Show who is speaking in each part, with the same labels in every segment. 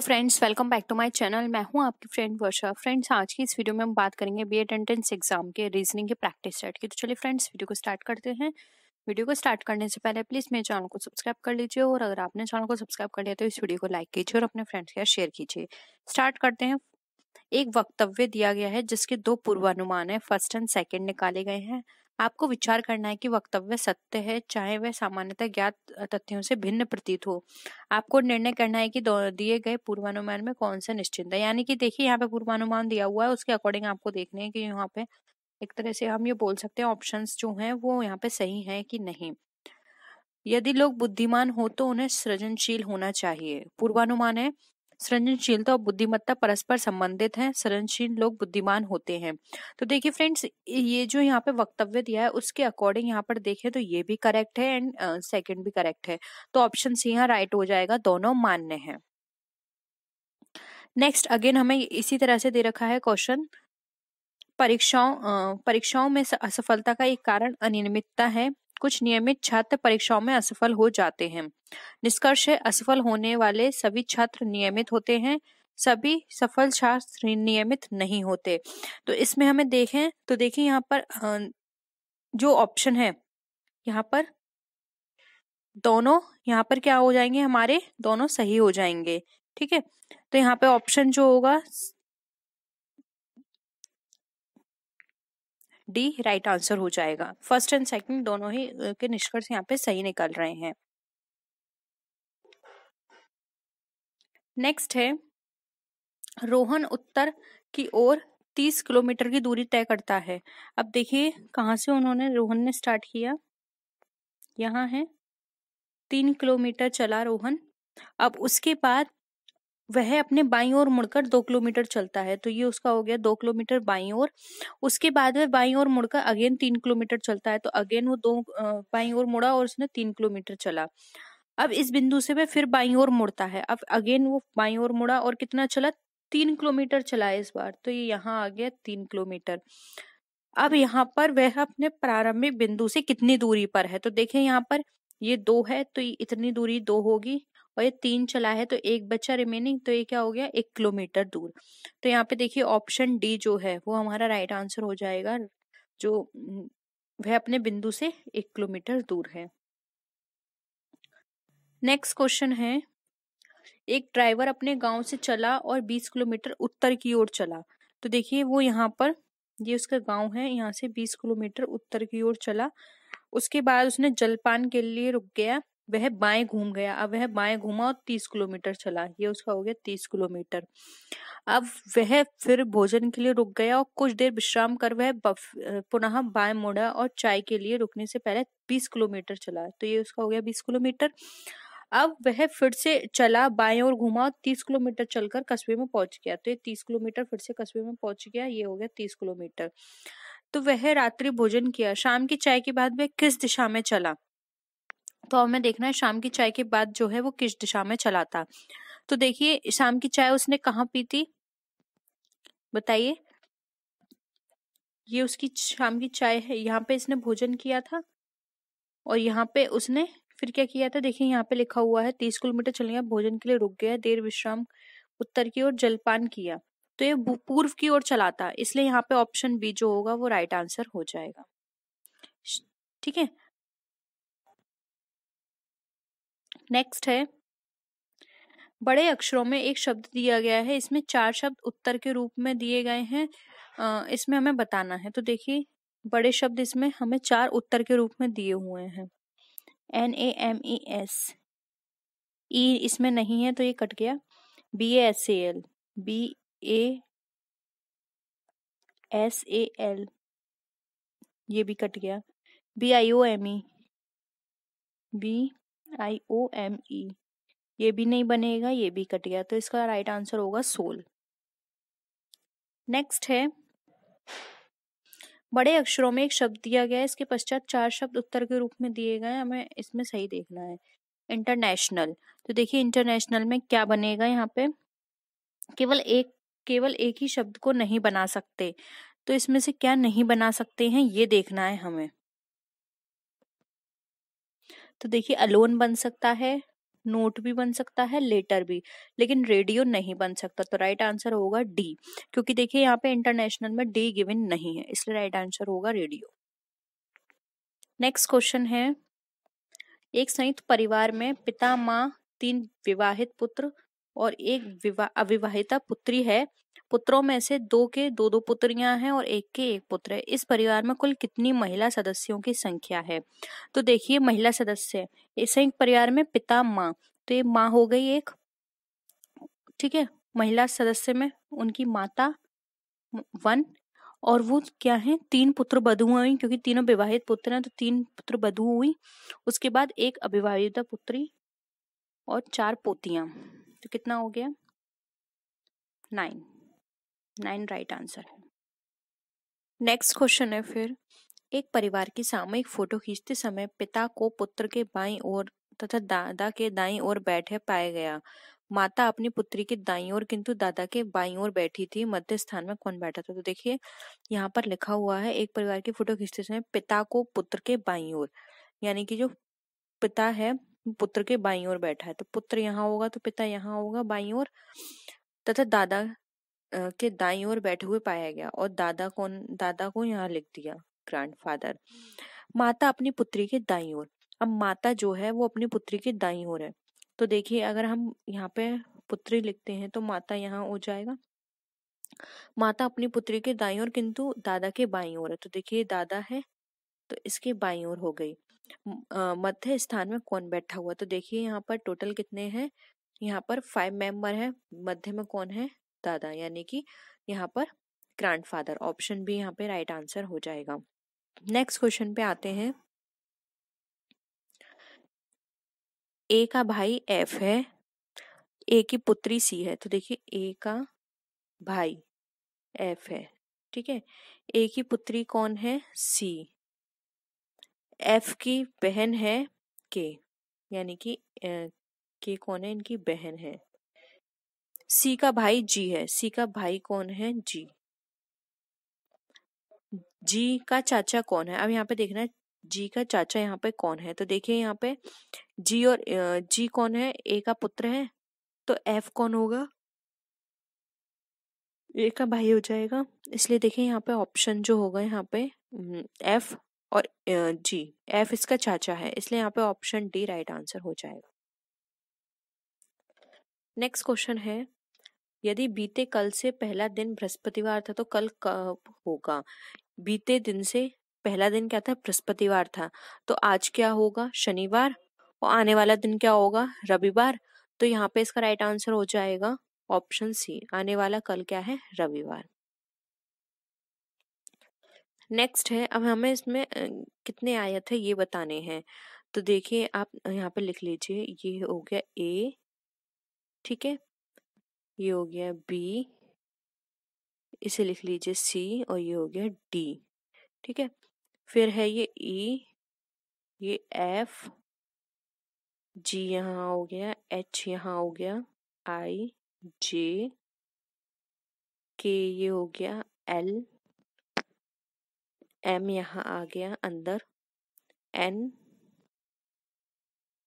Speaker 1: hello friends welcome back to my channel मैं हूं आपकी फ्रेंड वर्षा फ्रेंड्स आज की इस वीडियो में हम बात करेंगे बी एड एंट्रेंस एग्जाम के रीजनिंग के प्रैक्टिस सेट की तो चलिए फ्रेंड्स वीडियो को स्टार्ट करते हैं वीडियो को स्टार्ट करने से पहले प्लीज़ मेरे चैनल को सब्सक्राइब कर लीजिए और अगर आपने चैनल को सब्सक्राइब कर लिया तो इस वीडियो को लाइक कीजिए और अपने फ्रेंड्स के साथ शेयर कीजिए स्टार्ट करते हैं एक वक्तव्य दिया गया है जिसके दो पूर्वानुमान है फर्स्ट एंड सेकेंड निकाले गए हैं आपको विचार करना है कि वक्तव्य सत्य है चाहे वह सामान्यतः ज्ञात तथ्यों से भिन्न प्रतीत हो आपको निर्णय करना है कि दिए गए पूर्वानुमान में कौन सा निश्चिंत है यानी कि देखिए यहाँ पे पूर्वानुमान दिया हुआ है उसके अकॉर्डिंग आपको देखने की कि यहाँ पे एक तरह से हम ये बोल सकते हैं ऑप्शन जो है वो यहाँ पे सही है कि नहीं यदि लोग बुद्धिमान हो तो उन्हें सृजनशील होना चाहिए पूर्वानुमान है सृजनशीलता और बुद्धिमत्ता परस्पर संबंधित हैं सृजनशील लोग बुद्धिमान होते हैं तो देखिए फ्रेंड्स ये जो यहाँ पे वक्तव्य दिया है उसके अकॉर्डिंग यहाँ पर देखें तो ये भी करेक्ट है एंड सेकेंड uh, भी करेक्ट है तो ऑप्शन सी यहाँ राइट हो जाएगा दोनों मान्य है नेक्स्ट अगेन हमें इसी तरह से दे रखा है क्वेश्चन परीक्षाओं परीक्षाओं में असफलता का एक कारण अनियमितता है कुछ नियमित छात्र परीक्षाओं में असफल हो जाते हैं निष्कर्ष है असफल होने वाले सभी छात्र नियमित होते हैं सभी सफल छात्र नियमित नहीं होते तो इसमें हमें देखें तो देखिए यहाँ पर जो ऑप्शन है यहाँ पर दोनों यहाँ पर क्या हो जाएंगे हमारे दोनों सही हो जाएंगे ठीक है तो यहाँ पे ऑप्शन जो होगा डी राइट आंसर हो जाएगा फर्स्ट एंड सेकंड दोनों ही के निष्कर्ष यहाँ पे सही निकल रहे हैं नेक्स्ट है रोहन उत्तर की ओर तीस किलोमीटर की दूरी तय करता है अब देखिए कहाँ से उन्होंने रोहन ने स्टार्ट किया यहाँ है तीन किलोमीटर चला रोहन अब उसके बाद वह अपने बाई ओर मुड़कर दो किलोमीटर चलता है तो ये उसका हो गया दो किलोमीटर बाई ओर उसके बाद वह बाई ओर मुड़कर अगेन तीन किलोमीटर चलता है तो अगेन वो दो बाई ओर मुड़ा और उसने तीन किलोमीटर चला अब इस बिंदु से वह फिर बाई ओर मुड़ता है अब अगेन वो बाई ओर मुड़ा और कितना चला तीन किलोमीटर चला इस बार तो ये यहाँ आ गया तीन किलोमीटर अब यहाँ पर वह अपने प्रारंभिक बिंदु से कितनी दूरी पर है तो देखें यहाँ पर ये दो है तो इतनी दूरी दो होगी और ये तीन चला है तो एक बच्चा रिमेनिंग तो ये क्या हो गया एक किलोमीटर दूर तो यहाँ पे देखिए ऑप्शन डी जो है वो हमारा राइट आंसर हो जाएगा जो वह अपने बिंदु से एक किलोमीटर दूर है नेक्स्ट क्वेश्चन है एक ड्राइवर अपने गांव से चला और 20 किलोमीटर उत्तर की ओर चला तो देखिए वो यहाँ पर ये उसका गांव है यहाँ से 20 किलोमीटर उत्तर की ओर चला उसके बाद उसने जलपान के लिए रुक गया वह बाएं घूम गया अब वह बाएं घूमा और तीस किलोमीटर चला ये उसका हो गया तीस किलोमीटर अब वह फिर भोजन के लिए रुक गया और कुछ देर विश्राम कर वह पुनः बाएं मुड़ा और चाय के लिए रुकने से पहले बीस किलोमीटर चला तो ये उसका हो गया बीस किलोमीटर अब वह फिर से चला बाएं और घुमा और तीस किलोमीटर चलकर कस्बे में पहुंच गया तो ये तीस किलोमीटर फिर से कस्बे में पहुंच गया ये हो गया तीस किलोमीटर तो वह रात्रि भोजन किया शाम की चाय के बाद वह किस दिशा में चला तो हमें देखना है शाम की चाय के बाद जो है वो किस दिशा में चला था तो देखिए शाम की चाय उसने कहाँ पी थी बताइए ये उसकी शाम की चाय है यहाँ पे इसने भोजन किया था और यहाँ पे उसने फिर क्या किया था देखिए यहाँ पे लिखा हुआ है तीस किलोमीटर चल गया भोजन के लिए रुक गया देर विश्राम उत्तर की ओर जलपान किया तो ये पूर्व की ओर चला था इसलिए यहाँ पे ऑप्शन बी जो होगा वो राइट आंसर हो जाएगा ठीक है नेक्स्ट है बड़े अक्षरों में एक शब्द दिया गया है इसमें चार शब्द उत्तर के रूप में दिए गए हैं इसमें हमें बताना है तो देखिए बड़े शब्द इसमें हमें चार उत्तर के रूप में दिए हुए हैं N A M E S E इसमें नहीं है तो ये कट गया B S A L B A S A L ये भी कट गया B I O M E B I O M E ये भी नहीं बनेगा ये भी कट गया तो इसका राइट आंसर होगा सोल नेक्स्ट है बड़े अक्षरों में एक शब्द दिया गया है इसके पश्चात चार शब्द उत्तर के रूप में दिए गए हमें इसमें सही देखना है इंटरनेशनल तो देखिए इंटरनेशनल में क्या बनेगा यहाँ पे केवल एक केवल एक ही शब्द को नहीं बना सकते तो इसमें से क्या नहीं बना सकते हैं ये देखना है हमें तो देखिए अलोन बन सकता है नोट भी बन सकता है लेटर भी लेकिन रेडियो नहीं बन सकता तो राइट आंसर होगा डी क्योंकि देखिए यहाँ पे इंटरनेशनल में डी गिवन नहीं है इसलिए राइट आंसर होगा रेडियो नेक्स्ट क्वेश्चन है एक संयुक्त परिवार में पिता माँ तीन विवाहित पुत्र और एक विवा, अविवाहिता पुत्री है पुत्रों में से दो के दो दो पुत्रियां हैं और एक के एक पुत्र है इस परिवार में कुल कितनी महिला सदस्यों की संख्या है तो देखिए महिला सदस्य इस संयुक्त परिवार में पिता माँ तो ये माँ हो गई एक ठीक है महिला सदस्य में उनकी माता वन और वो क्या है तीन पुत्र बधु हुई क्योंकि तीनों विवाहित पुत्र हैं तो तीन पुत्र बधु हुई उसके बाद एक अविवाहिता पुत्री और चार पोतियां तो कितना हो गया नाइन नाइन राइट आंसर है नेक्स्ट क्वेश्चन है फिर एक परिवार की सामूहिक फोटो खींचते समय पिता को पुत्र के बाईं ओर तथा दादा के दाईं ओर बैठे पाया गया माता अपनी पुत्री के दाईं ओर किंतु दादा के बाईं ओर बैठी थी मध्य स्थान में कौन बैठा था तो देखिए यहाँ पर लिखा हुआ है एक परिवार की फोटो खींचते समय पिता को पुत्र के बाईं ओर यानी कि जो पिता है पुत्र के बाई और बैठा है तो पुत्र यहाँ होगा तो पिता यहाँ होगा बाई और तथा दादा के दाई और बैठे हुए पाया गया और दादा कौन दादा को यहाँ लिख दिया फादर माता अपनी पुत्री के दाई और अब माता जो है वो अपनी पुत्री के दाई और है तो देखिए अगर हम यहाँ पे पुत्री लिखते हैं तो माता यहाँ हो जाएगा माता अपनी पुत्री के दाई और किंतु दादा के बाई और है तो देखिए दादा है तो इसके बाई और हो गई मध्य स्थान में कौन बैठा हुआ तो देखिए यहाँ पर टोटल कितने हैं यहाँ पर फाइव मेंबर हैं मध्य में कौन है दादा यानी कि यहाँ पर ग्रैंडफादर ऑप्शन भी यहाँ पे राइट आंसर हो जाएगा नेक्स्ट क्वेश्चन पे आते हैं ए का भाई एफ है ए की पुत्री सी है तो देखिए ए का भाई एफ है ठीक है ए की पुत्री कौन है सी एफ की बहन है के यानी कि के कौन है इनकी बहन है सी का भाई जी है सी का भाई कौन है जी जी का चाचा कौन है अब यहाँ पे देखना है जी का चाचा यहाँ पे कौन है तो देखिए यहाँ पे जी और जी कौन है ए का पुत्र है तो एफ कौन होगा ए का भाई हो जाएगा इसलिए देखिए यहाँ पे ऑप्शन जो होगा यहाँ पे एफ हम्म, और जी एफ इसका चाचा है इसलिए यहाँ पे ऑप्शन डी राइट आंसर हो जाएगा नेक्स्ट क्वेश्चन है यदि बीते कल से पहला दिन बृहस्पतिवार था तो कल कब होगा बीते दिन से पहला दिन क्या था बृहस्पतिवार था तो आज क्या होगा शनिवार और आने वाला दिन क्या होगा रविवार तो यहाँ पे इसका राइट आंसर हो जाएगा ऑप्शन सी आने वाला कल क्या है रविवार नेक्स्ट है अब हमें इसमें कितने आयत है ये बताने हैं तो देखिए आप यहाँ पे लिख लीजिए ये हो गया ए ठीक है ये हो गया बी इसे लिख लीजिए सी और ये हो गया डी ठीक है फिर है ये ई e, ये एफ जी यहाँ हो गया एच यहाँ हो गया आई जे के ये हो गया एल एम यहाँ आ गया अंदर एन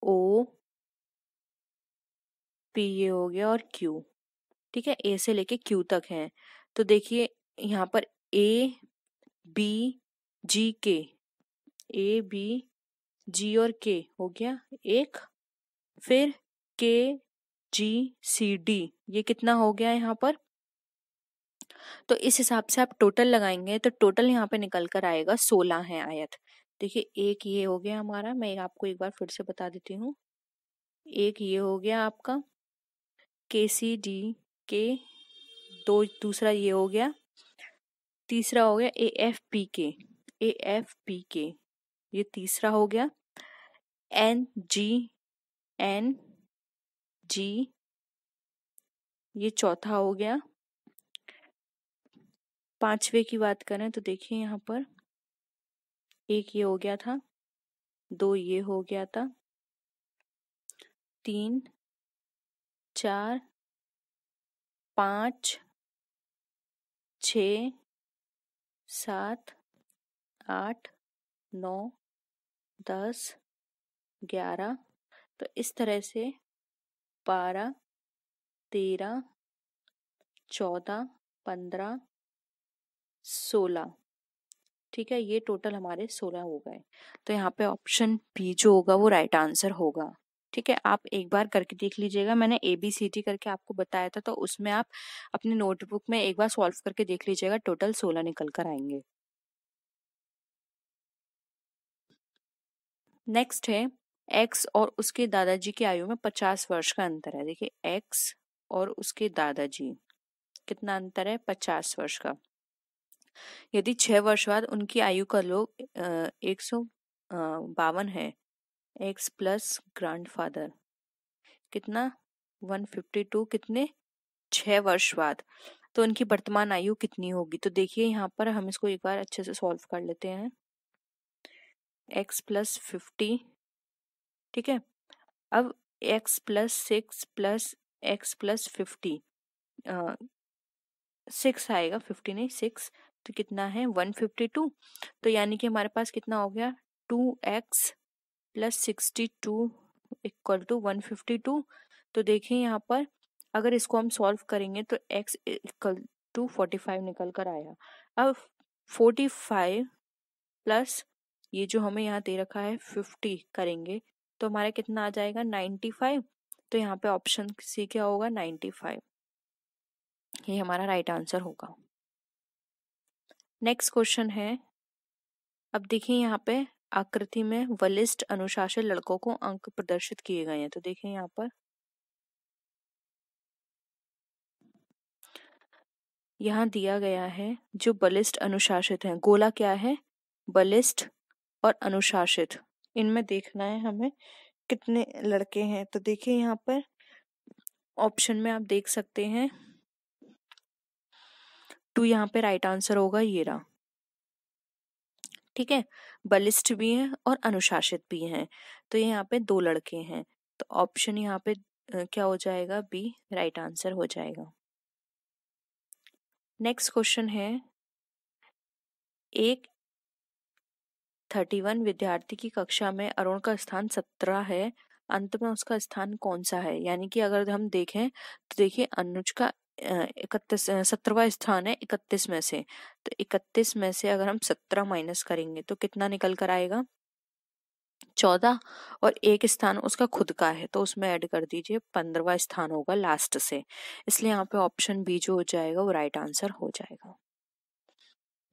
Speaker 1: ओ पी ये हो गया और क्यू ठीक है ए से लेके क्यू तक है तो देखिए यहाँ पर ए बी जी के ए बी जी और के हो गया एक फिर के जी सी डी ये कितना हो गया यहाँ पर तो इस हिसाब से आप टोटल लगाएंगे तो टोटल यहाँ पे निकल कर आएगा सोलह है आयत देखिए एक ये हो गया हमारा मैं आपको एक बार फिर से बता देती हूँ एक ये हो गया आपका के सी डी के दो दूसरा ये हो गया तीसरा हो गया ए एफ पी के ए एफ पी के ये तीसरा हो गया एन जी एन जी ये चौथा हो गया पांचवे की बात करें तो देखिए यहाँ पर एक ये हो गया था दो ये हो गया था तीन चार पाँच छ सात आठ नौ दस ग्यारह तो इस तरह से बारह तेरह चौदह पंद्रह सोलह ठीक है ये टोटल हमारे सोलह हो गए तो यहाँ पे ऑप्शन बी जो होगा वो राइट आंसर होगा ठीक है आप एक बार करके देख लीजिएगा मैंने ए बी सी टी करके आपको बताया था तो उसमें आप अपने नोटबुक में एक बार सॉल्व करके देख लीजिएगा टोटल सोलह निकल कर आएंगे नेक्स्ट है एक्स और उसके दादाजी की आयु में पचास वर्ष का अंतर है देखिए एक्स और उसके दादाजी कितना अंतर है पचास वर्ष का यदि छह वर्ष बाद उनकी आयु का लोग एक सौ बावन है एक्स प्लस फादर कितना वन फिफ्टी टू कितने छः वर्ष बाद तो उनकी वर्तमान आयु कितनी होगी तो देखिए यहाँ पर हम इसको एक बार अच्छे से सॉल्व कर लेते हैं एक्स प्लस फिफ्टी ठीक है अब X plus six plus X plus fifty six आएगा फिफ्टी नहीं सिक्स तो कितना है 152 तो यानी कि हमारे पास कितना हो गया 2x plus sixty two equal to one fifty two तो देखें यहाँ पर अगर इसको हम सॉल्व करेंगे तो x equal to forty five निकल कर आया अब फोर्टी फाइव प्लस ये जो हमें यहाँ दे रखा है फिफ्टी करेंगे तो हमारा कितना आ जाएगा नाइन्टी फाइव तो यहाँ पे ऑप्शन सी क्या होगा नाइन्टी फाइव ये हमारा राइट आंसर होगा नेक्स्ट क्वेश्चन है अब देखिए यहाँ पे आकृति में वलिष्ठ अनुशासित लड़कों को अंक प्रदर्शित किए गए हैं तो देखिए यहाँ पर यहाँ दिया गया है जो बलिष्ठ अनुशासित हैं गोला क्या है बलिष्ठ और अनुशासित इनमें देखना है हमें कितने लड़के हैं तो देखिए यहाँ पर ऑप्शन में आप देख सकते हैं टू यहाँ पे राइट आंसर होगा ये रहा ठीक है बलिष्ठ भी हैं और अनुशासित भी हैं तो ये यहाँ पे दो लड़के हैं तो ऑप्शन यहाँ पे क्या हो जाएगा बी राइट आंसर हो जाएगा नेक्स्ट क्वेश्चन है एक थर्टी वन विद्यार्थी की कक्षा में अरुण का स्थान सत्रह है अंत में उसका स्थान कौन सा है यानी कि अगर हम देखें तो देखिए अनुज का इकतीस सत्रहवा स्थान है इकतीस में से तो इकतीस में से अगर हम सत्रह माइनस करेंगे तो कितना निकल कर आएगा चौदह और एक स्थान उसका खुद का है तो उसमें ऐड कर दीजिए पंद्रवा स्थान होगा लास्ट से इसलिए यहाँ पे ऑप्शन बी जो हो जाएगा वो राइट आंसर हो जाएगा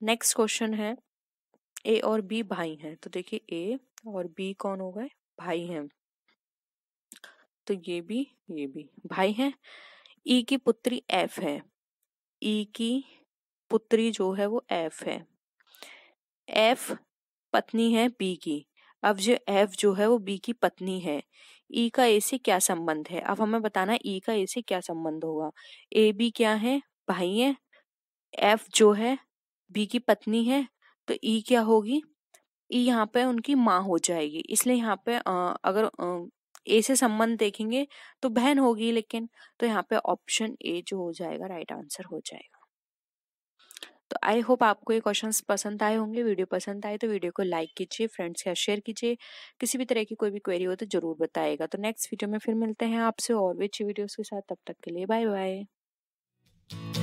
Speaker 1: नेक्स्ट क्वेश्चन है ए और बी भाई हैं तो देखिए ए और बी कौन हो गए भाई हैं तो ये भी ये भी भाई हैं ई e की पुत्री एफ है ई e की पुत्री जो है वो एफ है एफ पत्नी है बी की अब जो एफ जो है वो बी की पत्नी है ई e का ए से क्या संबंध है अब हमें बताना ई का ए से क्या संबंध होगा ए बी क्या है भाई है एफ जो है बी की पत्नी है तो ई क्या होगी ई यहाँ पे उनकी माँ हो जाएगी इसलिए यहाँ पे अगर ए से संबंध देखेंगे तो बहन होगी लेकिन तो यहाँ पे ऑप्शन ए जो हो जाएगा राइट आंसर हो जाएगा तो आई होप आपको ये क्वेश्चंस पसंद आए होंगे वीडियो पसंद आए तो वीडियो को लाइक कीजिए फ्रेंड्स या शेयर कीजिए किसी भी तरह की कोई भी क्वेरी हो तो ज़रूर बताएगा तो नेक्स्ट वीडियो में फिर मिलते हैं आपसे और भी अच्छी वीडियोज़ के साथ तब तक के लिए बाय बाय